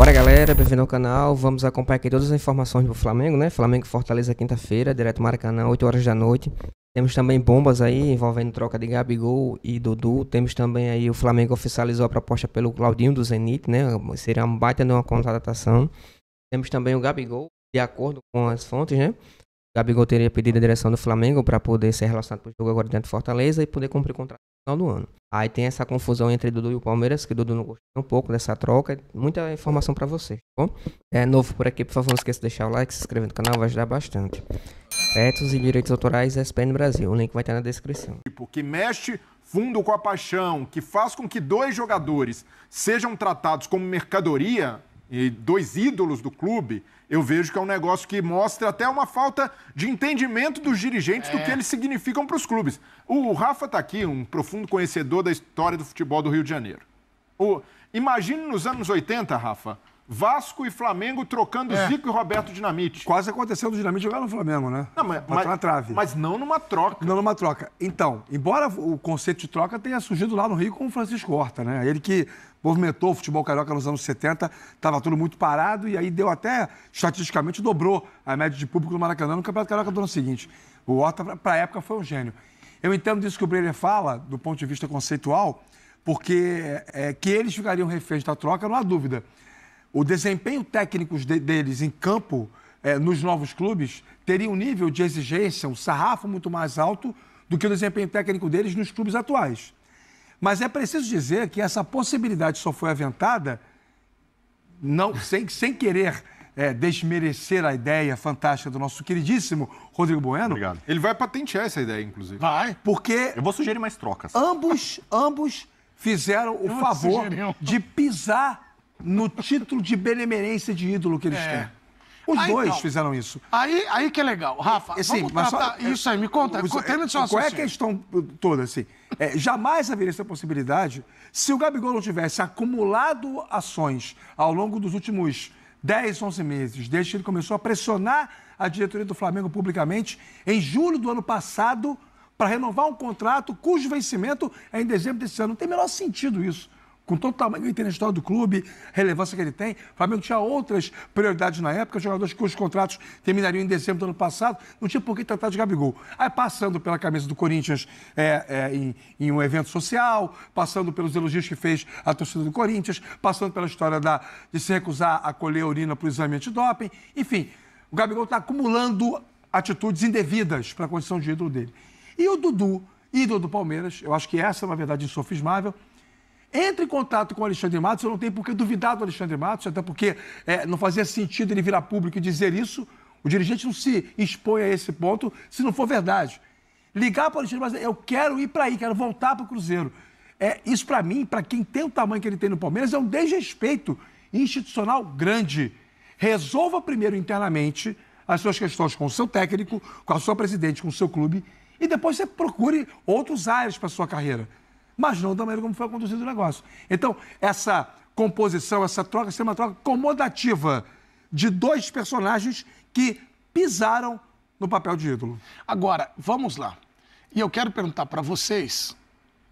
Bora galera, bem-vindo ao canal. Vamos acompanhar aqui todas as informações do Flamengo, né? Flamengo Fortaleza quinta-feira, direto Maracanã, 8 horas da noite. Temos também bombas aí envolvendo troca de Gabigol e Dudu. Temos também aí o Flamengo oficializou a proposta pelo Claudinho do Zenit, né? Seria um baita de uma contratação. Temos também o Gabigol, de acordo com as fontes, né? O Gabigol teria pedido a direção do Flamengo para poder ser relacionado para o jogo agora dentro de Fortaleza e poder cumprir o contrato final do ano. Aí tem essa confusão entre Dudu e o Palmeiras, que Dudu não gostou um pouco dessa troca. Muita informação para vocês, tá bom? É novo por aqui, por favor, não esqueça de deixar o like, se inscrever no canal, vai ajudar bastante. Direitos e direitos autorais SPN Brasil, o link vai estar na descrição. Tipo, que mexe fundo com a paixão, que faz com que dois jogadores sejam tratados como mercadoria, e dois ídolos do clube, eu vejo que é um negócio que mostra até uma falta de entendimento dos dirigentes é. do que é. eles significam para os clubes. O Rafa está aqui, um profundo conhecedor da história do futebol do Rio de Janeiro. O, imagine nos anos 80, Rafa, Vasco e Flamengo trocando é. Zico e Roberto Dinamite. Quase aconteceu do Dinamite jogar no Flamengo, né? Não, mas, mas, na trave. mas não numa troca. Não numa troca. Então, embora o conceito de troca tenha surgido lá no Rio com o Francisco Horta, né? Ele que movimentou o futebol carioca nos anos 70, estava tudo muito parado e aí deu até, estatisticamente, dobrou a média de público no Maracanã no Campeonato Carioca do ano seguinte. O Horta, para a época, foi um gênio. Eu entendo disso que o Breyer fala, do ponto de vista conceitual, porque é, é, que eles ficariam reféns da troca, não há dúvida o desempenho técnico deles em campo é, nos novos clubes teria um nível de exigência, um sarrafo muito mais alto do que o desempenho técnico deles nos clubes atuais. Mas é preciso dizer que essa possibilidade só foi aventada não sem, sem querer é, desmerecer a ideia fantástica do nosso queridíssimo Rodrigo Bueno. Obrigado. Ele vai patentear essa ideia, inclusive. Vai. Porque. Eu vou sugerir mais trocas. Ambos, ambos fizeram o favor de pisar no título de benemerência de ídolo que eles é. têm. Os aí, dois então, fizeram isso. Aí, aí que é legal. Rafa, assim, vamos tratar só, é, isso aí. Me conta, os, termina de Qual é a questão toda, assim? É, jamais haveria essa possibilidade se o Gabigol não tivesse acumulado ações ao longo dos últimos 10, 11 meses, desde que ele começou a pressionar a diretoria do Flamengo publicamente, em julho do ano passado, para renovar um contrato cujo vencimento é em dezembro desse ano. Não tem menor sentido isso com todo o tamanho que tem na história do clube, relevância que ele tem, o Flamengo tinha outras prioridades na época, jogadores cujos contratos terminariam em dezembro do ano passado, não tinha por que tratar de Gabigol. Aí passando pela camisa do Corinthians é, é, em, em, um evento social, passando pelos elogios que fez a torcida do Corinthians, passando pela história da, de se recusar a colher a urina para o exame antidoping, enfim. O Gabigol está acumulando atitudes indevidas para a condição de ídolo dele. E o Dudu, ídolo do Palmeiras, eu acho que essa é uma verdade insofismável, entre em contato com o Alexandre Matos, eu não tenho por que duvidar do Alexandre Matos, até porque é, não fazia sentido ele virar público e dizer isso. O dirigente não se expõe a esse ponto se não for verdade. Ligar para o Alexandre Matos, eu quero ir para aí, quero voltar para o Cruzeiro. É, isso, para mim, para quem tem o tamanho que ele tem no Palmeiras, é um desrespeito institucional grande. Resolva primeiro internamente as suas questões com o seu técnico, com a sua presidente, com o seu clube, e depois você procure outros áreas para a sua carreira mas não da maneira como foi conduzido o negócio. Então, essa composição, essa troca, seria uma troca comodativa de dois personagens que pisaram no papel de ídolo. Agora, vamos lá. E eu quero perguntar para vocês,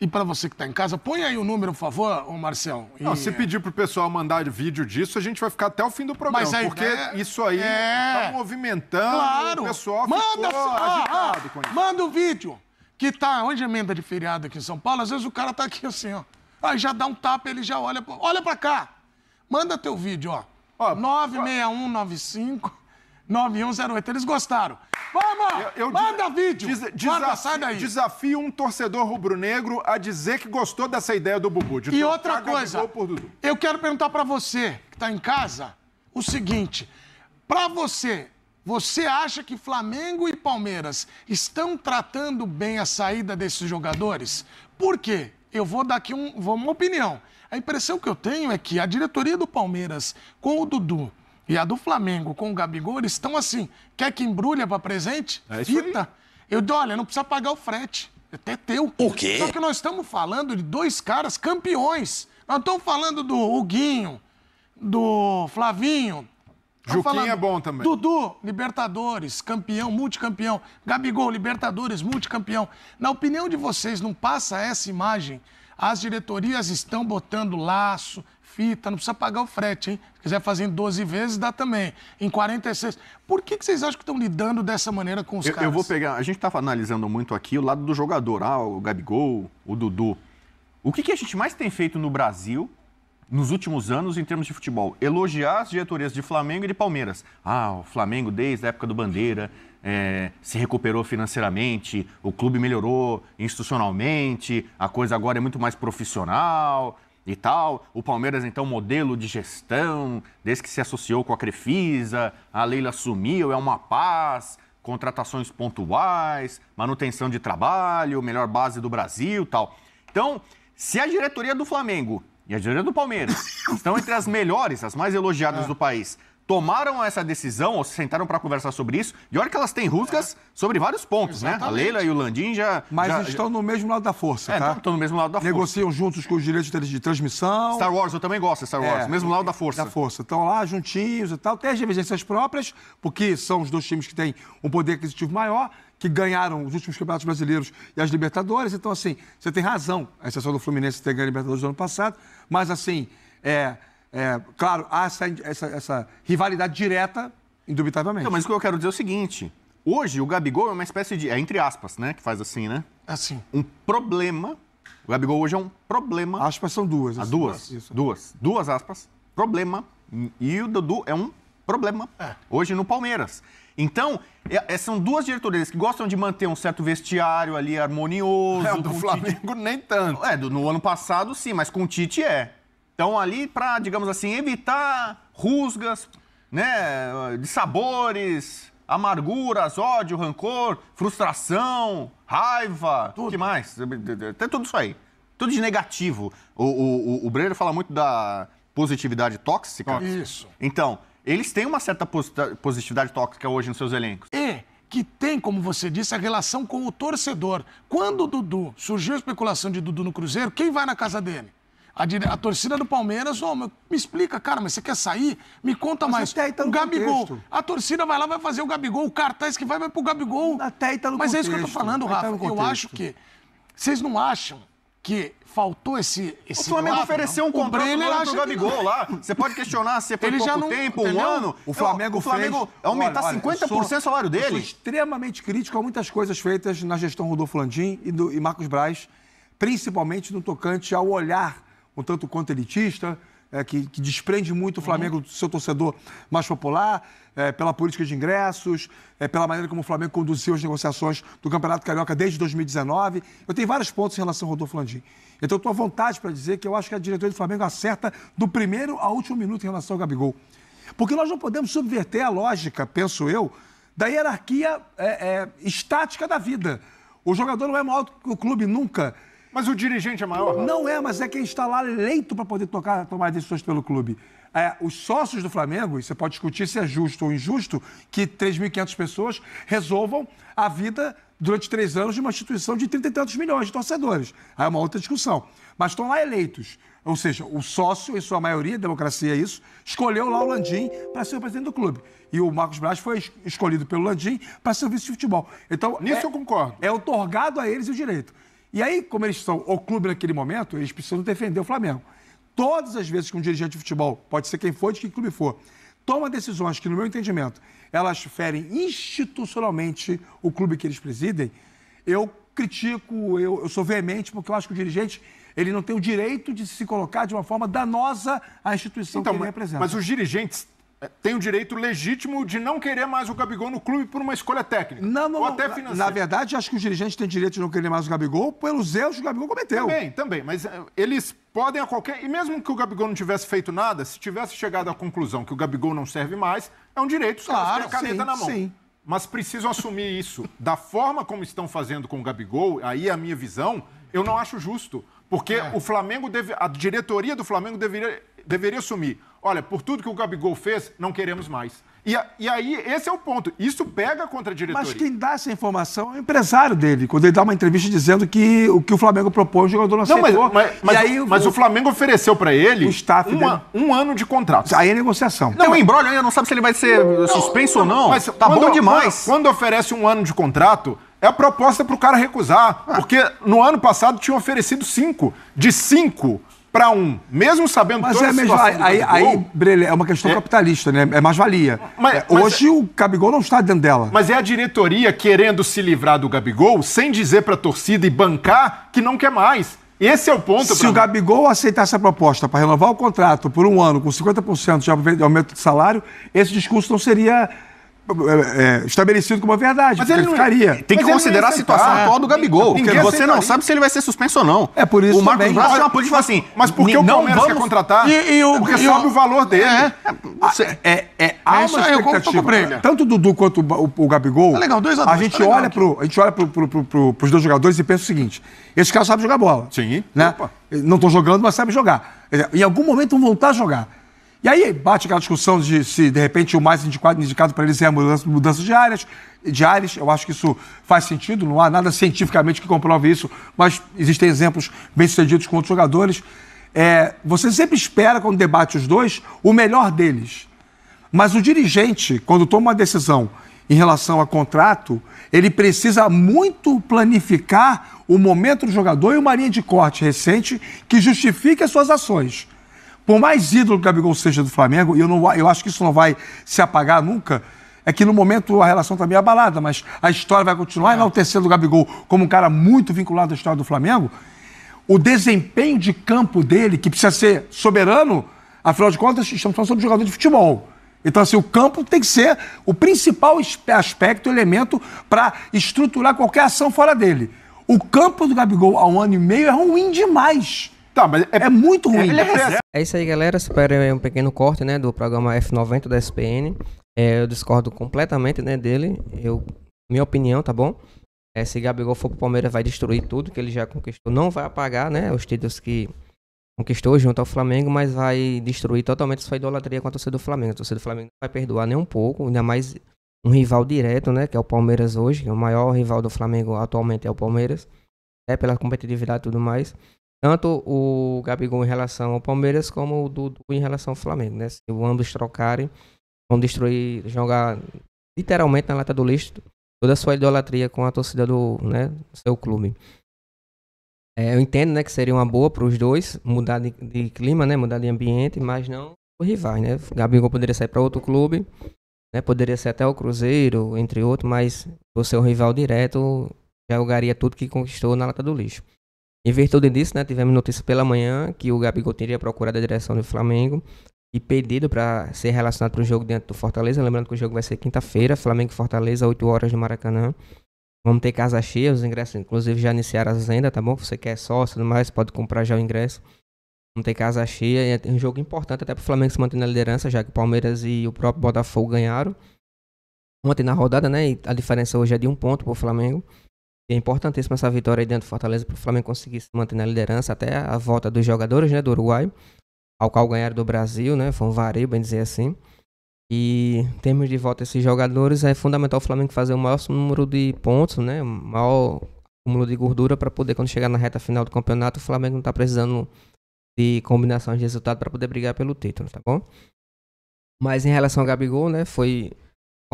e para você que está em casa, põe aí o um número, por favor, ô Marcel. E... Não, se pedir para o pessoal mandar vídeo disso, a gente vai ficar até o fim do programa. Mas aí, porque é... isso aí está é... movimentando claro. o pessoal manda ficou ah, agitado ah, com isso. Manda o vídeo que tá, onde é emenda de feriado aqui em São Paulo, às vezes o cara tá aqui assim, ó. Aí já dá um tapa, ele já olha, olha pra cá. Manda teu vídeo, ó. ó 96195 9108. Eles gostaram. Vamos! Eu, eu manda vídeo! Des, desafio, sai daí. desafio um torcedor rubro-negro a dizer que gostou dessa ideia do Bubu. e outra coisa, eu quero perguntar para você que tá em casa o seguinte: para você, você acha que Flamengo e Palmeiras estão tratando bem a saída desses jogadores? Por quê? Eu vou dar aqui um, vou uma opinião. A impressão que eu tenho é que a diretoria do Palmeiras com o Dudu e a do Flamengo com o Gabigol estão assim: quer que embrulha para presente? É Fita. Aí. Eu digo: olha, não precisa pagar o frete. É até teu. O quê? Só que nós estamos falando de dois caras campeões. Nós estamos falando do Huguinho, do Flavinho, Vamos Juquinha é bom também. Dudu, Libertadores, campeão, multicampeão. Gabigol, Libertadores, multicampeão. Na opinião de vocês, não passa essa imagem? As diretorias estão botando laço, fita, não precisa pagar o frete, hein? Se quiser fazer em 12 vezes, dá também. Em 46. Por que, que vocês acham que estão lidando dessa maneira com os eu, caras? Eu vou pegar. A gente estava tá analisando muito aqui o lado do jogador, ah, o Gabigol, o Dudu. O que, que a gente mais tem feito no Brasil nos últimos anos em termos de futebol. Elogiar as diretorias de Flamengo e de Palmeiras. Ah, o Flamengo, desde a época do Bandeira, é, se recuperou financeiramente, o clube melhorou institucionalmente, a coisa agora é muito mais profissional e tal. O Palmeiras, então, modelo de gestão, desde que se associou com a Crefisa, a Leila sumiu, é uma paz, contratações pontuais, manutenção de trabalho, melhor base do Brasil tal. Então, se a diretoria do Flamengo e a diretoria do Palmeiras, estão entre as melhores, as mais elogiadas é. do país, tomaram essa decisão, ou se sentaram para conversar sobre isso, e olha que elas têm rusgas é. sobre vários pontos, Exatamente. né? A Leila e o Landim já... Mas já, estão já... no mesmo lado da força, é, tá? estão no mesmo lado da força. Negociam juntos com os direitos de transmissão. Star Wars, eu também gosto de Star Wars, é, mesmo lado é, da força. Da força, estão lá juntinhos e tal, tem as divergências próprias, porque são os dois times que têm um poder aquisitivo maior, que ganharam os últimos campeonatos brasileiros e as Libertadores. Então, assim, você tem razão, a exceção do Fluminense ter ganho a Libertadores do ano passado, mas, assim, é, é claro, há essa, essa, essa, rivalidade direta, indubitavelmente. Não, mas o que eu quero dizer é o seguinte: hoje o Gabigol é uma espécie de. É entre aspas, né? Que faz assim, né? É assim. Um problema. O Gabigol hoje é um problema. Aspas são duas. Ah, assim, duas. Duas. Duas aspas. Problema. E o Dudu é um problema é. hoje no Palmeiras. Então, é, é, são duas diretorias que gostam de manter um certo vestiário ali harmonioso. É, o do Flamengo Tite... nem tanto. É, do, no ano passado sim, mas com o Tite é. Então, ali para, digamos assim, evitar rusgas, né, de sabores, amarguras, ódio, rancor, frustração, raiva, o que mais? Tem tudo isso aí. Tudo de negativo. O, o, o, Breno fala muito da positividade tóxica? Isso. Então, eles têm uma certa positividade tóxica hoje nos seus elencos. E que tem, como você disse, a relação com o torcedor. Quando o Dudu surgiu a especulação de Dudu no Cruzeiro, quem vai na casa dele? A, dire... a, torcida do Palmeiras, oh, me explica, cara, mas você quer sair? Me conta mas mais. Tá o Gabigol. Contexto. A torcida vai lá, vai fazer o Gabigol, o cartaz que vai, vai pro Gabigol. Até aí tá no Mas contexto. é isso que eu tô falando, tá Rafa. Tá eu acho que. Vocês não acham que faltou esse, esse O Flamengo lado, ofereceu um contrato o Gabigol que... lá. Você pode questionar se foi é ele pouco já não, tempo, entendeu? um ano. O Flamengo, o Flamengo fez... É aumentar olha, olha, 50% sou, o salário dele. Eu sou extremamente crítico a muitas coisas feitas na gestão Rodolfo Landim e, do, e Marcos Braz, principalmente no tocante ao olhar um tanto quanto elitista, é, que, que, desprende muito o Flamengo do seu torcedor mais popular, é, pela política de ingressos, é, pela maneira como o Flamengo conduziu as negociações do Campeonato Carioca desde 2019. Eu tenho vários pontos em relação ao Rodolfo Landim. Então, estou à vontade para dizer que eu acho que a diretoria do Flamengo acerta do primeiro ao último minuto em relação ao Gabigol. Porque nós não podemos subverter a lógica, penso eu, da hierarquia é, é, estática da vida. O jogador não é maior do que o clube nunca. Mas o dirigente é maior? Não, não é, mas é quem está lá eleito para poder tocar, tomar decisões pelo clube. É, os sócios do Flamengo, e você pode discutir se é justo ou injusto, que 3.500 pessoas resolvam a vida durante três anos de uma instituição de 30 e tantos milhões de torcedores. Aí é uma outra discussão. Mas estão lá eleitos. Ou seja, o sócio, em sua maioria, democracia é isso, escolheu lá o Landim para ser o presidente do clube. E o Marcos Braz foi escolhido pelo Landim para ser o vice de futebol. Então, Nisso é, eu concordo. É otorgado a eles o direito. E aí, como eles são o clube naquele momento, eles precisam defender o Flamengo. Todas as vezes que um dirigente de futebol, pode ser quem for, de que clube for, toma decisões que, no meu entendimento, elas ferem institucionalmente o clube que eles presidem, eu critico, eu, eu sou veemente, porque eu acho que o dirigente ele não tem o direito de se colocar de uma forma danosa à instituição então, que ele mas, representa. Mas os dirigentes tem o direito legítimo de não querer mais o Gabigol no clube por uma escolha técnica. Não, não, ou até financeira. Na, na verdade, acho que os dirigentes têm direito de não querer mais o Gabigol pelos erros que o Gabigol cometeu. Também, também. Mas eh, eles podem a qualquer. E mesmo que o Gabigol não tivesse feito nada, se tivesse chegado à conclusão que o Gabigol não serve mais, é um direito, só claro, a caneta sim, na mão. Sim. Mas precisam assumir isso. Da forma como estão fazendo com o Gabigol, aí a minha visão, eu não acho justo. Porque é. o Flamengo deve. A diretoria do Flamengo deveria, deveria assumir olha, por tudo que o Gabigol fez, não queremos mais. E, e, aí, esse é o ponto. Isso pega contra a diretoria. Mas quem dá essa informação é o empresário dele, quando ele dá uma entrevista dizendo que o que o Flamengo propôs, o jogador não aceitou. Não, mas, mas, aí, mas o, o, Flamengo ofereceu para ele o staff uma, um ano de contrato. Aí é negociação. Não, o embrólio ainda não sabe se ele vai ser não, eh, suspenso não, ou não. Mas tá quando, bom demais. Quando, quando oferece um ano de contrato, é a proposta pro cara recusar. Ah. Porque no ano passado tinham oferecido cinco. De cinco para um, mesmo sabendo mas toda é a mesmo, aí, aí, aí é uma questão é. capitalista, né? É mais valia. É, hoje é... o Gabigol não está dentro dela. Mas é a diretoria querendo se livrar do Gabigol sem dizer para a torcida e bancar que não quer mais. Esse é o ponto. Se o mim. Gabigol aceitar essa proposta para renovar o contrato por um ano com 50% de aumento de salário, esse discurso não seria é, é, estabelecido como verdade. Mas ele não, é- ficaria. Tem que considerar a situação atual do Gabigol. Porque você não sabe se ele vai ser suspenso ou não. É por isso O Marcos Braz é uma política assim. Mas por que o Palmeiras vamos... quer contratar? E, o, porque sobe o... valor dele. É, ah, é, é, há uma expectativa. Tanto o Dudu quanto o, o Gabigol. Tá legal, dois a dois. A gente tá olha, pro, a gente olha pro, pro, pro, pros dois jogadores e pensa o seguinte: esses caras sabem jogar bola. Sim. Né? Não estão jogando, mas sabem jogar. Em algum momento vão voltar a jogar. E aí bate aquela discussão de se, de repente, o mais indicado, indicado para eles é a mudança, mudança de áreas, de ares, Eu acho que isso faz sentido, não há nada cientificamente que comprove isso, mas existem exemplos bem-sucedidos com outros jogadores. É, você sempre espera, quando debate os dois, o melhor deles. Mas o dirigente, quando toma uma decisão em relação a contrato, ele precisa muito planificar o momento do jogador e uma linha de corte recente que justifique as suas ações. Por mais ídolo que o Gabigol seja do Flamengo, e eu, não, eu acho que isso não vai se apagar nunca, é que no momento a relação está meio abalada, mas a história vai continuar é. enaltecendo o Gabigol como um cara muito vinculado à história do Flamengo. O desempenho de campo dele, que precisa ser soberano, afinal de contas, estamos falando sobre jogador de futebol. Então, assim, o campo tem que ser o principal aspecto, elemento para estruturar qualquer ação fora dele. O campo do Gabigol há um ano e meio é ruim demais. Tá, mas é, é muito é ruim. É, é, isso aí, galera. Espera um pequeno corte, né, do programa F90 da SPN. É, eu discordo completamente, né, dele. Eu, minha opinião, tá bom? É, se Gabigol for pro Palmeiras, vai destruir tudo que ele já conquistou. Não vai apagar, né, os títulos que conquistou junto ao Flamengo, mas vai destruir totalmente sua idolatria com a torcida do Flamengo. A torcida do Flamengo não vai perdoar nem um pouco, ainda mais um rival direto, né, que é o Palmeiras hoje. É o maior rival do Flamengo atualmente é o Palmeiras. É, pela competitividade e tudo mais tanto o Gabigol em relação ao Palmeiras como o Dudu em relação ao Flamengo, né? Se ambos trocarem, vão destruir, jogar literalmente na lata do lixo toda a sua idolatria com a torcida do né, seu clube. É, eu entendo né, que seria uma boa para os dois mudar de, de, clima, né, mudar de ambiente, mas não o rival. Né? O Gabigol poderia sair para outro clube, né, poderia ser até o Cruzeiro, entre outros, mas o seu rival direto jogaria tudo que conquistou na lata do lixo. Em virtude disso, né, tivemos notícia pela manhã que o Gabigol teria procurado a direção do Flamengo e pedido para ser relacionado para o jogo dentro do Fortaleza. Lembrando que o jogo vai ser quinta-feira, Flamengo e Fortaleza, 8 horas no Maracanã. Vamos ter casa cheia, os ingressos inclusive já iniciaram as vendas, tá bom? Se você quer é sócio e tudo mais, pode comprar já o ingresso. Vamos ter casa cheia, e é um jogo importante até para o Flamengo se manter na liderança, já que o Palmeiras e o próprio Botafogo ganharam ontem na rodada, né? E a diferença hoje é de um ponto para o Flamengo é importantíssima essa vitória aí dentro do Fortaleza para o Flamengo conseguir se manter na liderança até a volta dos jogadores né, do Uruguai, ao qual ganharam do Brasil, né? Foi um vareio, bem dizer assim. E em termos de volta esses jogadores, é fundamental o Flamengo fazer o maior número de pontos, né? O maior acúmulo de gordura para poder, quando chegar na reta final do campeonato, o Flamengo não estar tá precisando de combinações de resultado para poder brigar pelo título, tá bom? Mas em relação ao Gabigol, né? Foi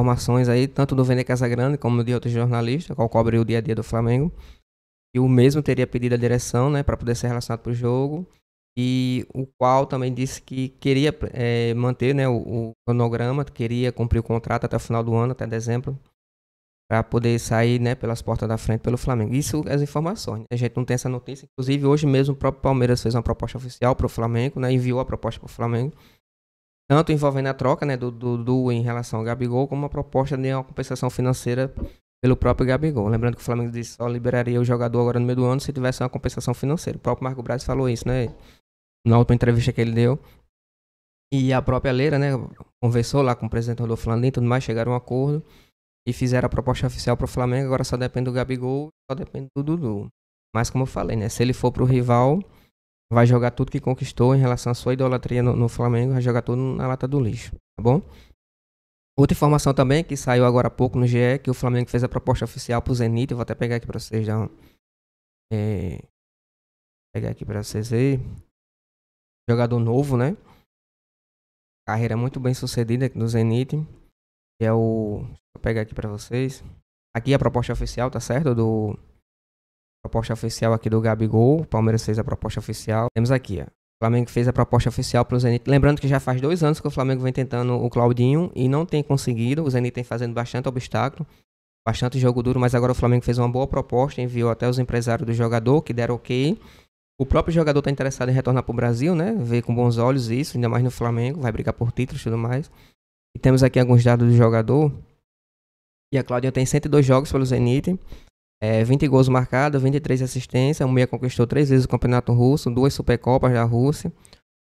informações aí, tanto do Vene Casagrande como de outros jornalistas, qual cobre o dia a dia do Flamengo. E o mesmo teria pedido a direção, né, para poder ser relacionado para o jogo. E o qual também disse que queria é, manter né, o, cronograma, queria cumprir o contrato até o final do ano, até dezembro, para poder sair né, pelas portas da frente pelo Flamengo. Isso é as informações. A gente não tem essa notícia. Inclusive, hoje mesmo o próprio Palmeiras fez uma proposta oficial para o Flamengo, né, enviou a proposta para o Flamengo tanto envolvendo a troca né, do Dudu em relação ao Gabigol, como a proposta de uma compensação financeira pelo próprio Gabigol. Lembrando que o Flamengo disse só liberaria o jogador agora no meio do ano se tivesse uma compensação financeira. O próprio Marco Braz falou isso, né? Na última entrevista que ele deu. E a própria Leira, né? Conversou lá com o presidente do Flamengo e tudo mais, chegaram a um acordo e fizeram a proposta oficial para o Flamengo. Agora só depende do Gabigol, só depende do Dudu. Mas como eu falei, né? Se ele for para o rival, vai jogar tudo que conquistou em relação à sua idolatria no, no Flamengo, vai jogar tudo na lata do lixo, tá bom? Outra informação também que saiu agora há pouco no GE, que o Flamengo fez a proposta oficial pro Zenit, vou até pegar aqui para vocês dar É, pegar aqui para vocês aí. Jogador novo, né? Carreira muito bem sucedida aqui no Zenit. Que é o... Vou pegar aqui para vocês. Aqui a proposta oficial, tá certo? Do proposta oficial aqui do Gabigol. O Palmeiras fez a proposta oficial. Temos aqui, ó. O Flamengo fez a proposta oficial para o Zenit. Lembrando que já faz dois anos que o Flamengo vem tentando o Claudinho e não tem conseguido. O Zenit tem fazendo bastante obstáculo, bastante jogo duro, mas agora o Flamengo fez uma boa proposta, enviou até os empresários do jogador, que deram ok. O próprio jogador está interessado em retornar para o Brasil, né? Vê com bons olhos isso, ainda mais no Flamengo, vai brigar por títulos e tudo mais. E temos aqui alguns dados do jogador. E a Claudinho tem 102 jogos pelo Zenit. É, 20 gols marcados, 23 assistências. O Meia conquistou três vezes o campeonato russo, duas Supercopas da Rússia,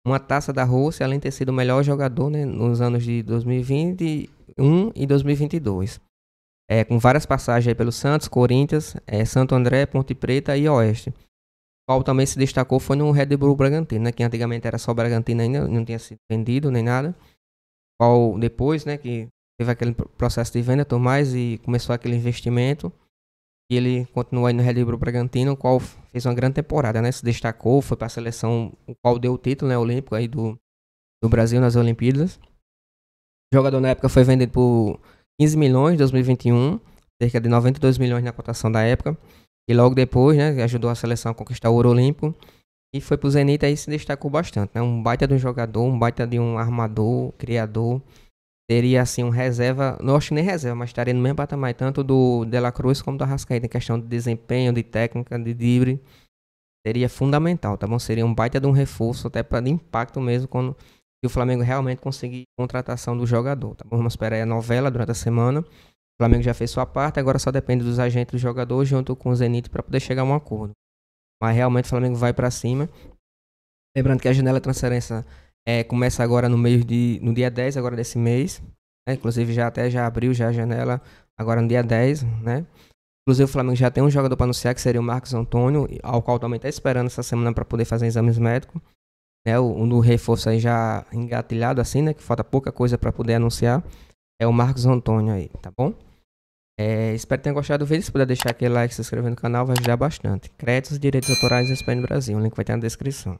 uma taça da Rússia, além de ter sido o melhor jogador né, nos anos de 2021 e 2022. É, com várias passagens pelo Santos, Corinthians, é, Santo André, Ponte Preta e Oeste. O qual também se destacou foi no Red Bull Bragantino, né, que antigamente era só Bragantino ainda, não tinha sido vendido nem nada. O qual depois, né, que teve aquele processo de venda, mais e começou aquele investimento e ele continua aí no Red Bull Bragantino, o qual fez uma grande temporada, né? Se destacou, foi para a seleção, o qual deu o título, né, olímpico aí do, do Brasil nas Olimpíadas. O jogador na época foi vendido por 15 milhões em 2021, cerca de 92 milhões na cotação da época. E logo depois, né, ajudou a seleção a conquistar o ouro olímpico. E foi para o Zenit aí se destacou bastante, né? Um baita de um jogador, um baita de um armador, criador teria assim um reserva, não acho nem reserva, mas estaria no mesmo patamar tanto do De La Cruz como do Arrascaeta em questão de desempenho, de técnica, de drible. Seria fundamental, tá bom? Seria um baita de um reforço até para impacto mesmo quando o Flamengo realmente conseguir contratação do jogador, tá bom? Vamos esperar a novela durante a semana. O Flamengo já fez sua parte, agora só depende dos agentes do jogador junto com o Zenit para poder chegar a um acordo. Mas realmente o Flamengo vai para cima. Lembrando que a janela de transferência é, começa agora no meio de. no dia 10 agora desse mês. Né? Inclusive já até já abriu já a janela agora no dia 10, né? Inclusive o Flamengo já tem um jogador para anunciar, que seria o Marcos Antônio, ao qual também está esperando essa semana para poder fazer exames médicos. Né? O, do reforço aí já engatilhado assim, né? Que falta pouca coisa para poder anunciar. É o Marcos Antônio aí, tá bom? É, espero que tenham gostado do vídeo. Se puder deixar aquele like, se inscrever no canal, vai ajudar bastante. Créditos e direitos autorais da SPN Brasil. O link vai estar na descrição.